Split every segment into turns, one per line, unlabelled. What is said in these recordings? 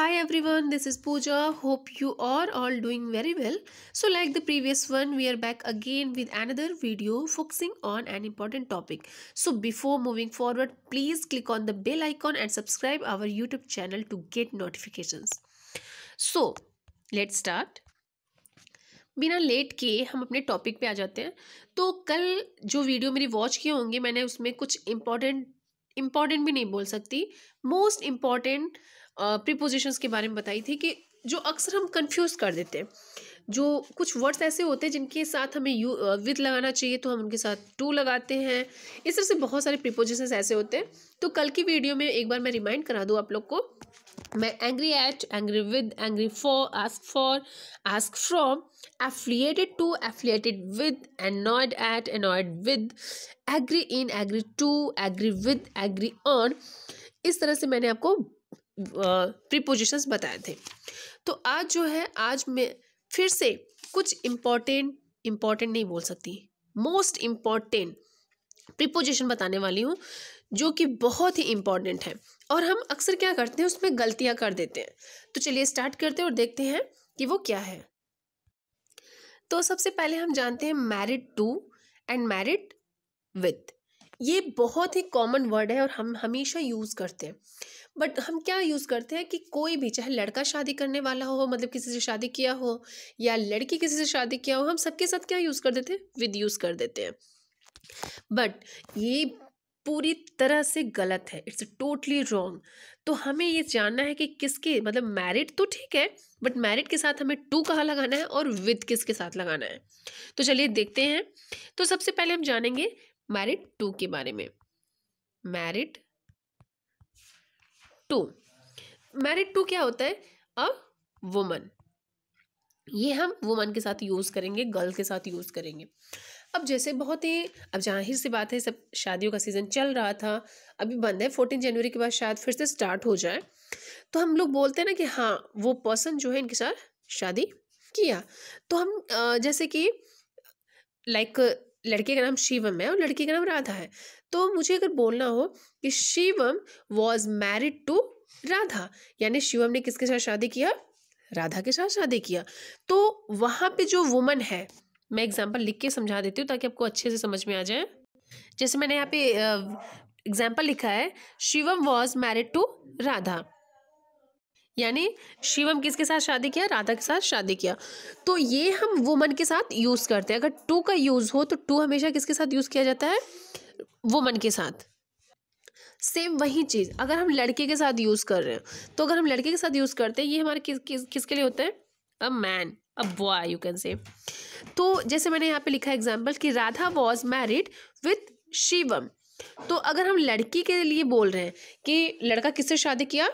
Hi everyone, this is Pooja. Hope you are all doing very well. So like the previous one, we are back again with another video focusing on an important topic. So before moving forward, please click on the bell icon and subscribe our YouTube channel to get notifications. So let's start. बिना late के हम अपने topic पे आ जाते हैं तो कल जो वीडियो मेरी वॉच किए होंगे मैंने उसमें कुछ इम्पॉर्टेंट इम्पॉर्टेंट भी नहीं बोल सकती मोस्ट इम्पॉर्टेंट प्रीपोजिशन के बारे में बताई थी कि जो अक्सर हम कंफ्यूज कर देते हैं जो कुछ वर्ड्स ऐसे होते हैं जिनके साथ हमें यू विद लगाना चाहिए तो हम उनके साथ टू लगाते हैं इस तरह से बहुत सारे प्रिपोजिशंस ऐसे होते हैं तो कल की वीडियो में एक बार मैं रिमाइंड करा दूँ आप लोग को मैं angry at angry with angry for ask for ask from affiliated to affiliated with annoyed at annoyed with agree in agree to agree with agree on इस तरह से मैंने आपको प्रीपोजिशंस बताए थे तो आज जो है आज मैं फिर से कुछ इम्पॉर्टेंट इम्पॉर्टेंट नहीं बोल सकती मोस्ट इम्पॉर्टेंट प्रीपोजिशन बताने वाली हूँ जो कि बहुत ही इम्पॉर्टेंट है और हम अक्सर क्या करते हैं उसमें गलतियाँ कर देते हैं तो चलिए स्टार्ट करते हैं और देखते हैं कि वो क्या है तो सबसे पहले हम जानते हैं married to and married with ये बहुत ही कॉमन वर्ड है और हम हमेशा यूज़ करते हैं बट हम क्या यूज़ करते हैं कि कोई भी चाहे लड़का शादी करने वाला हो मतलब किसी से शादी किया हो या लड़की किसी से शादी किया हो हम सबके साथ क्या यूज़ कर देते हैं विद यूज़ कर देते हैं बट ये पूरी तरह से गलत है इट्स टोटली रॉन्ग तो हमें ये जानना है कि किसके मतलब मैरिड तो ठीक है बट मैरिड के साथ हमें टू कहाँ लगाना है और विद किसके साथ लगाना है तो चलिए देखते हैं तो सबसे पहले हम जानेंगे मैरिड टू के बारे में मैरिड टू मैरिड टू क्या होता है अ वुमन ये हम वुमन के साथ यूज़ करेंगे गर्ल के साथ यूज़ करेंगे अब जैसे बहुत ही अब जाहिर सी बात है सब शादियों का सीज़न चल रहा था अभी बंद है फोर्टीन जनवरी के बाद शायद फिर से स्टार्ट हो जाए तो हम लोग बोलते हैं ना कि हाँ वो पर्सन जो है इनके साथ शादी किया तो हम जैसे कि लाइक लड़के का नाम शिवम है और लड़की का नाम राधा है तो मुझे अगर बोलना हो कि Shivam was married to Radha यानी शिवम ने किसके साथ शादी किया राधा के साथ शादी किया तो वहां पे जो वुमन है मैं एग्जाम्पल लिख के समझा देती हूँ ताकि आपको अच्छे से समझ में आ जाए जैसे मैंने यहाँ पे एग्जाम्पल लिखा है Shivam was married to Radha यानी शिवम किसके साथ शादी किया राधा के साथ शादी किया तो ये हम वुमन के साथ यूज़ करते हैं अगर टू का यूज़ हो तो टू हमेशा किसके साथ यूज़ किया जाता है वुमन के साथ सेम वही चीज़ अगर हम लड़के के साथ यूज़ कर रहे हैं तो अगर हम लड़के के साथ यूज़ करते हैं ये हमारे किस किस किसके लिए होता है a man a boy you can say तो जैसे मैंने यहाँ पे लिखा एग्जाम्पल कि Radha was married with Shivam तो अगर हम लड़की के लिए बोल रहे हैं कि लड़का किससे शादी किया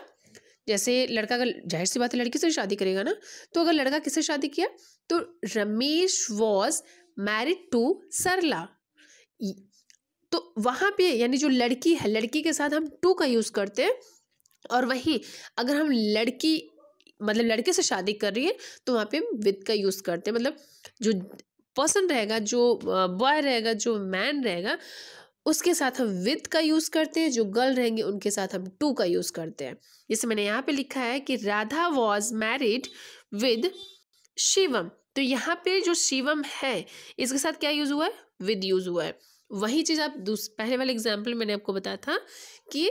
जैसे लड़का अगर जाहिर सी बात है लड़की से शादी करेगा ना तो अगर लड़का किससे शादी किया तो Ramesh was married to Sarla तो वहाँ पे यानी जो लड़की है लड़की के साथ हम टू का यूज़ करते हैं और वहीं अगर हम लड़की मतलब लड़के से शादी कर रही है तो वहाँ पे विद का यूज़ करते हैं मतलब जो पर्सन रहेगा जो बॉय रहेगा जो मैन रहेगा उसके साथ हम विद का यूज़ करते हैं जो गर्ल रहेंगे उनके साथ हम टू का यूज़ करते हैं जैसे मैंने यहाँ पे लिखा है कि Radha was married with Shivam तो यहाँ पे जो शिवम है इसके साथ क्या यूज़ हुआ है विद यूज़ हुआ है वही चीज़ आप पहले वाले एग्जाम्पल मैंने आपको बताया था कि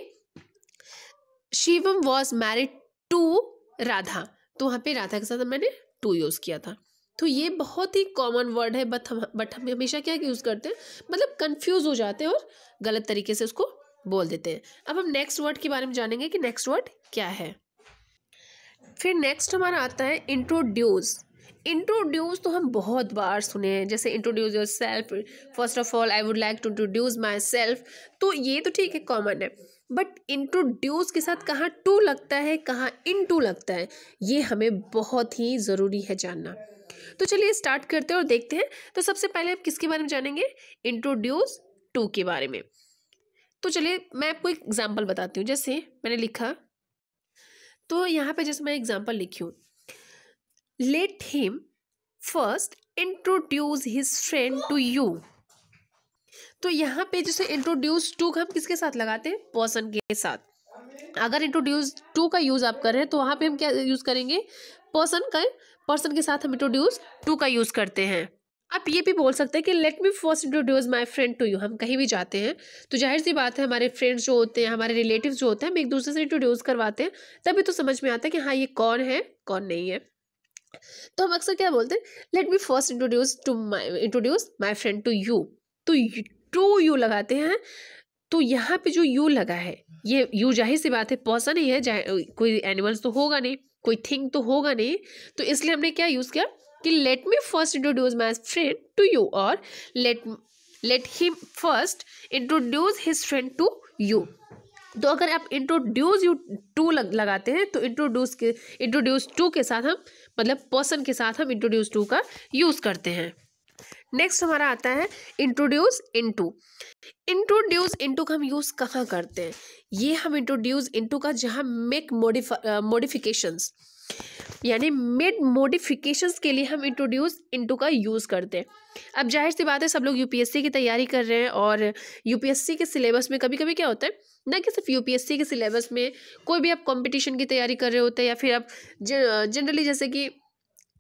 Shivam was married to Radha तो वहाँ पे राधा के साथ मैंने टू यूज़ किया था तो ये बहुत ही कॉमन वर्ड है बट हम बट हम हमेशा क्या यूज़ करते हैं मतलब कंफ्यूज हो जाते हैं और गलत तरीके से उसको बोल देते हैं अब हम नेक्स्ट वर्ड के बारे में जानेंगे कि नेक्स्ट वर्ड क्या है फिर नेक्स्ट हमारा आता है इंट्रोड्यूस इंट्रोड्यूस तो हम बहुत बार सुने हैं जैसे introduce yourself first of all I would like to introduce myself तो ये तो ठीक है कॉमन है बट इंट्रोड्यूस के साथ कहाँ टू लगता है कहाँ इन टू लगता है ये हमें बहुत ही ज़रूरी है जानना तो चलिए स्टार्ट करते हैं और देखते हैं तो सबसे पहले आप किसके बारे में जानेंगे इंट्रोड्यूस टू के बारे में तो चलिए मैं आपको एक एग्जाम्पल बताती हूँ जैसे मैंने लिखा तो यहाँ पे जैसे मैं एग्जाम्पल लिखी हूँ Let him first introduce his friend to you. तो यहाँ पे जैसे इंट्रोड्यूस टू हम किसके साथ लगाते हैं पर्सन के साथ अगर इंट्रोड्यूस टू का यूज़ आप कर रहे हैं तो वहां पे हम क्या यूज़ करेंगे पर्सन का पर्सन के साथ हम इंट्रोड्यूस टू का यूज़ करते हैं आप ये भी बोल सकते हैं कि let me first introduce my friend to you हम कहीं भी जाते हैं तो जाहिर सी बात है हमारे फ्रेंड्स जो होते हैं हमारे रिलेटिव जो होते हैं हम एक दूसरे से इंट्रोड्यूस करवाते हैं तभी तो समझ में आता है कि हाँ ये कौन है कौन नहीं है तो हम अक्सर क्या बोलते हैं let me first introduce to my introduce my friend to you तो टू यू लगाते हैं तो यहाँ पे जो यू लगा है ये यू जाहिर सी बात है पर्सन ही है कोई एनिमल्स तो होगा नहीं कोई थिंग तो होगा नहीं तो इसलिए हमने क्या यूज़ किया कि let me first introduce my friend to you और let let he first introduce his friend to you तो अगर आप इंट्रोड्यूस यू टू लगाते हैं तो इंट्रोड्यूस के इंट्रोड्यूस टू के साथ हम मतलब पर्सन के साथ हम इंट्रोड्यूस टू का यूज़ करते हैं नेक्स्ट हमारा आता है इंट्रोड्यूस इनटू इंट्रोड्यूस इनटू का हम यूज़ कहाँ करते हैं ये हम इंट्रोड्यूस इनटू का जहाँ मेक मोडिफा मोडिफिकेशंस uh, यानी मिड मोडिफिकेशन के लिए हम इंट्रोड्यूस इंटू का यूज़ करते हैं अब जाहिर सी बात है सब लोग यूपीएससी की तैयारी कर रहे हैं और यूपीएससी के सिलेबस में कभी कभी क्या होता है ना कि सिर्फ यूपीएससी के सिलेबस में कोई भी आप कॉम्पिटिशन की तैयारी कर रहे होते हैं या फिर आप जनरली जैसे कि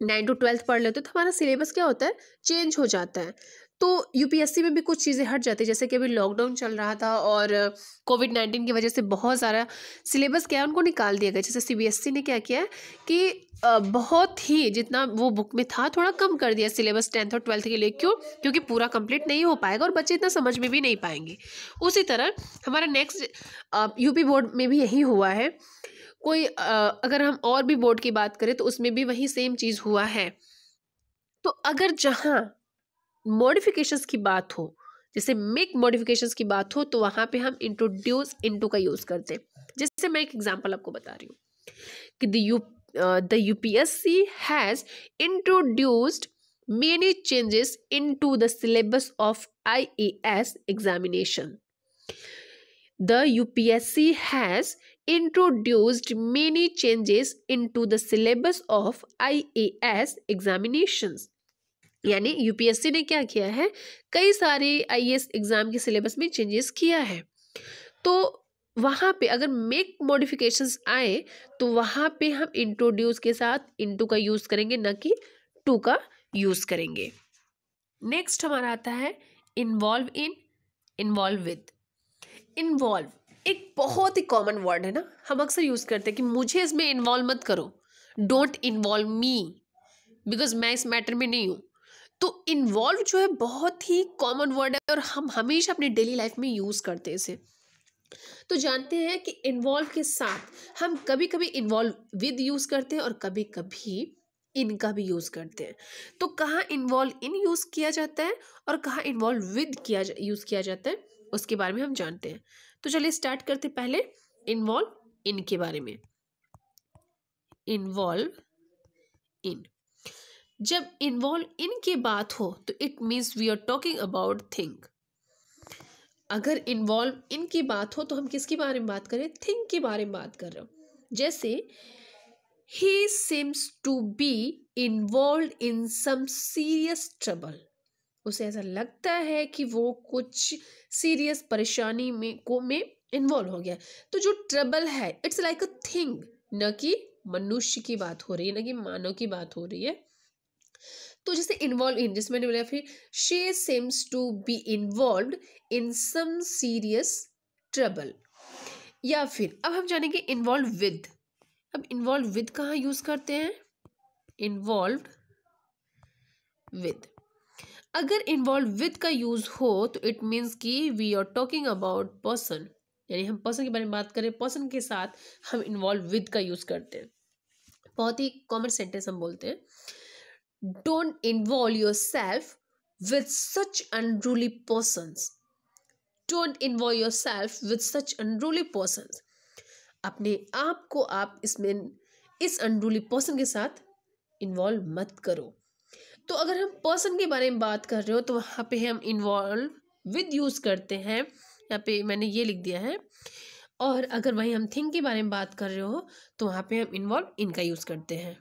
नाइन टू ट्वेल्थ पढ़ लेते हो तो हमारा सिलेबस क्या होता है चेंज हो जाता है तो यूपीएससी में भी कुछ चीज़ें हट जाती जैसे कि अभी लॉकडाउन चल रहा था और कोविड नाइन्टीन की वजह से बहुत सारा सिलेबस क्या है उनको निकाल दिया गया जैसे सीबीएसई e ने क्या किया है कि बहुत ही जितना वो बुक में था थोड़ा कम कर दिया सिलेबस टेंथ और ट्वेल्थ के लिए क्यों क्योंकि पूरा कंप्लीट नहीं हो पाएगा और बच्चे इतना समझ में भी नहीं पाएंगे उसी तरह हमारा नेक्स्ट यूपी बोर्ड में भी यही हुआ है कोई अगर हम और भी बोर्ड की बात करें तो उसमें भी वही सेम चीज़ हुआ है तो अगर जहाँ मॉडिफिकेशंस की बात हो जैसे मेक मॉडिफिकेशंस की बात हो तो वहाँ पे हम इंट्रोड्यूस इनटू का यूज़ करते हैं जैसे मैं एक एग्जांपल आपको बता रही हूँ कि the U the C has introduced many changes into the syllabus of IAS examination the U P S C has introduced many changes into the syllabus of S examinations. यानी यूपीएससी ने क्या किया है कई सारे आईएएस एग्ज़ाम के syllabus में changes किया है तो वहाँ पे अगर मेक मॉडिफिकेशंस आए तो वहाँ पे हम इंट्रोड्यूस के साथ इंटू का यूज़ करेंगे न कि टू का यूज़ करेंगे नेक्स्ट हमारा आता है involve in involve with involve एक बहुत ही कॉमन वर्ड है ना हम अक्सर यूज़ करते हैं कि मुझे इसमें इन्वॉल्व मत करो डोंट इन्वॉल्व मी बिकॉज मैं इस मैटर में नहीं हूँ तो इन्वॉल्व जो है बहुत ही कॉमन वर्ड है और हम हमेशा अपनी डेली लाइफ में यूज़ करते हैं इसे तो जानते हैं कि इन्वॉल्व के साथ हम कभी कभी इन्वॉल्व विद यूज़ करते हैं और कभी कभी इनका भी यूज़ करते हैं तो कहाँ इन्वॉल्व इन यूज़ किया जाता है और कहाँ इन्वॉल्व विद किया यूज़ किया जाता है उसके बारे में हम जानते हैं तो चलिए स्टार्ट करते पहले इन्वॉल्व इन के बारे में इन्वॉल्व इन जब इन्वॉल्व इनकी बात हो तो it means we are talking about think अगर इन्वॉल्व इनकी बात हो तो हम किसके बारे में बात करें थिंक के बारे में बात कर रहे हो जैसे he seems to be involve in some serious trouble उसे ऐसा लगता है कि वो कुछ सीरियस परेशानी में को में इन्वॉल्व हो गया तो जो ट्रबल है इट्स लाइक अ थिंग न कि मनुष्य की बात हो रही है न कि मानव की बात हो रही है तो जैसे इन्वॉल्व इन जैसे मैंने बोला फिर she seems to be involve in some serious trouble या फिर अब हम जानेंगे इन्वॉल्व विद अब इन्वॉल्व विद कहाँ यूज़ करते हैं इन्वॉल्व विद अगर इन्वॉल्व विद का यूज़ हो तो इट मीन्स कि we are talking about person यानी हम पर्सन के बारे में बात करें पर्सन के साथ हम इन्वॉल्व विद का यूज़ करते हैं बहुत ही कॉमन सेंटेंस हम बोलते हैं don't involve yourself with such unruly persons don't involve yourself with such unruly persons अपने आप को आप इसमें इस अनरूली पर्सन के साथ इन्वॉल्व मत करो तो अगर हम पर्सन के बारे में बात कर रहे हो तो वहाँ पे हम इन्वॉल्व विद यूज़ करते हैं यहाँ पे मैंने ये लिख दिया है और अगर वहीं हम थिंक के बारे में बात कर रहे हो तो वहाँ पे हम इन्वॉल्व इनका यूज़ करते हैं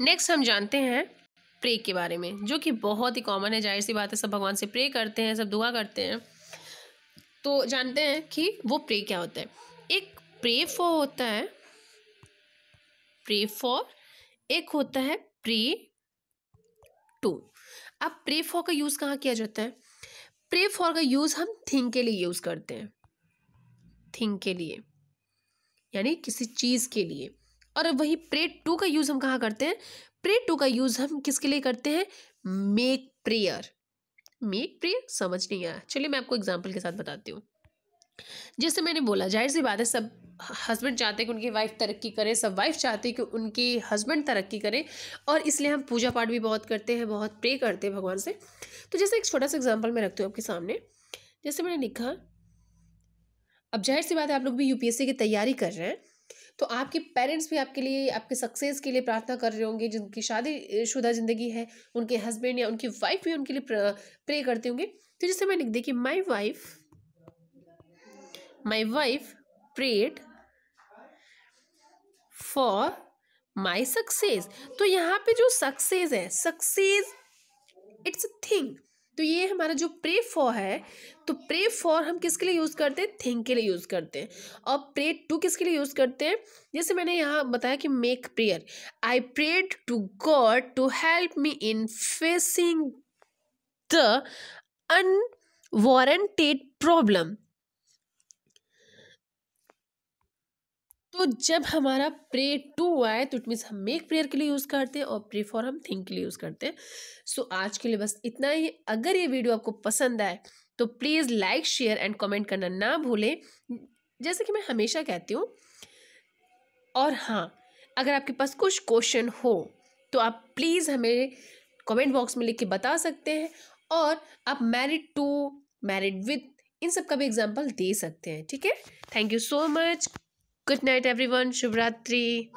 नेक्स्ट हम जानते हैं प्रे के बारे में जो कि बहुत ही कॉमन है जाहिर सी बात है सब भगवान से प्रे करते हैं सब दुआ करते हैं तो जानते हैं कि वो प्रे क्या होता है एक प्रे फॉर होता है प्रे फॉर एक होता है प्रे टू अब प्रे फॉर का यूज़ कहाँ किया जाता है प्रे फॉर का यूज़ हम थिंक के लिए यूज़ करते हैं थिंक के लिए यानी किसी चीज़ के लिए और वही प्रे टू का यूज़ हम कहाँ करते हैं प्रे टू का यूज़ हम किसके लिए करते हैं मेक प्रेयर मेक प्रेयर समझ नहीं आया चलिए मैं आपको एग्जाम्पल के साथ बताती हूँ जैसे मैंने बोला जाहिर सी बात है सब हस्बैंड चाहते हैं कि उनकी वाइफ तरक्की करे सब वाइफ चाहते हैं कि उनकी हस्बैंड तरक्की करे और इसलिए हम पूजा पाठ भी बहुत करते हैं बहुत प्रे करते हैं भगवान से तो जैसे एक छोटा सा एग्जाम्पल मैं रखती हूँ आपके सामने जैसे मैंने लिखा अब जाहिर सी बात है आप लोग भी यूपीएससी की तैयारी कर रहे हैं तो आपके पेरेंट्स भी आपके लिए आपके सक्सेस के लिए प्रार्थना कर रहे होंगे जिनकी शादी शुदा ज़िंदगी है उनके हस्बैंड या उनकी वाइफ भी उनके लिए प्रे करते होंगे तो जैसे मैं लिख देखिए my wife my wife prayed for my success तो यहाँ पे जो सक्सेस है सक्सेस इट्स अ थिंग तो ये हमारा जो प्रे फॉर है तो प्रे फॉर हम किसके लिए यूज़ करते हैं थिंक के लिए यूज़ करते हैं और प्रे टू किसके लिए यूज़ करते हैं जैसे मैंने यहाँ बताया कि make prayer I prayed to God to help me in facing the unwarranted problem तो जब हमारा प्रे टू आए तो इट मीन्स हम मेक प्रेयर के लिए यूज़ करते हैं और प्रे फॉर हम थिंक के लिए यूज़ करते हैं सो so, आज के लिए बस इतना ही अगर ये वीडियो आपको पसंद आए तो please like share and comment करना ना भूलें जैसे कि मैं हमेशा कहती हूँ और हाँ अगर आपके पास कुछ क्वेश्चन हो तो आप प्लीज़ हमें कमेंट बॉक्स में लिख के बता सकते हैं और आप मैरिड टू मैरिड विथ इन सब का भी एग्जाम्पल दे सकते हैं ठीक है thank you so much Good night, everyone. Shubhratri.